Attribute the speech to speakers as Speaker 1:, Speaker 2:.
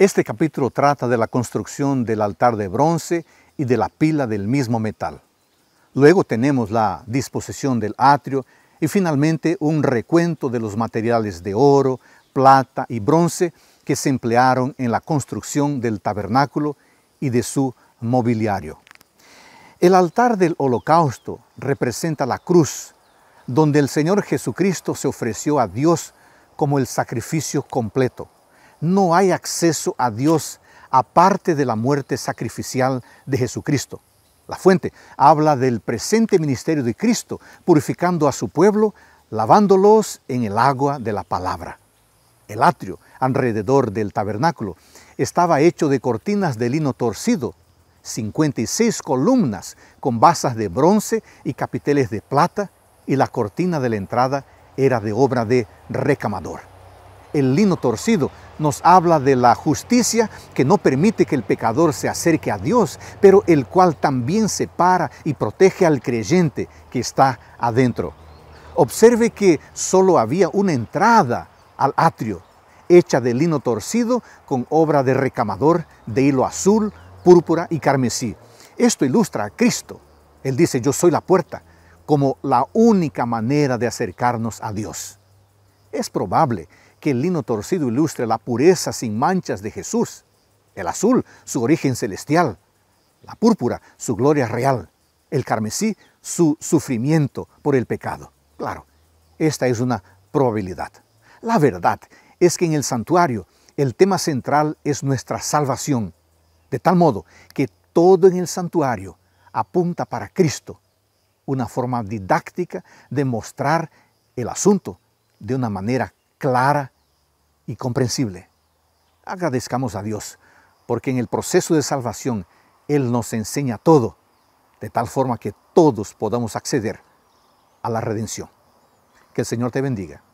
Speaker 1: Este capítulo trata de la construcción del altar de bronce y de la pila del mismo metal. Luego tenemos la disposición del atrio y finalmente un recuento de los materiales de oro, plata y bronce que se emplearon en la construcción del tabernáculo y de su mobiliario. El altar del holocausto representa la cruz, donde el Señor Jesucristo se ofreció a Dios como el sacrificio completo no hay acceso a Dios aparte de la muerte sacrificial de Jesucristo. La fuente habla del presente ministerio de Cristo, purificando a su pueblo, lavándolos en el agua de la palabra. El atrio alrededor del tabernáculo estaba hecho de cortinas de lino torcido, 56 columnas con basas de bronce y capiteles de plata, y la cortina de la entrada era de obra de recamador el lino torcido nos habla de la justicia que no permite que el pecador se acerque a Dios, pero el cual también separa y protege al creyente que está adentro. Observe que solo había una entrada al atrio, hecha de lino torcido con obra de recamador de hilo azul, púrpura y carmesí. Esto ilustra a Cristo. Él dice, yo soy la puerta, como la única manera de acercarnos a Dios. Es probable que el lino torcido ilustre la pureza sin manchas de Jesús, el azul, su origen celestial, la púrpura, su gloria real, el carmesí, su sufrimiento por el pecado. Claro, esta es una probabilidad. La verdad es que en el santuario el tema central es nuestra salvación, de tal modo que todo en el santuario apunta para Cristo, una forma didáctica de mostrar el asunto de una manera clara y comprensible. Agradezcamos a Dios, porque en el proceso de salvación Él nos enseña todo, de tal forma que todos podamos acceder a la redención. Que el Señor te bendiga.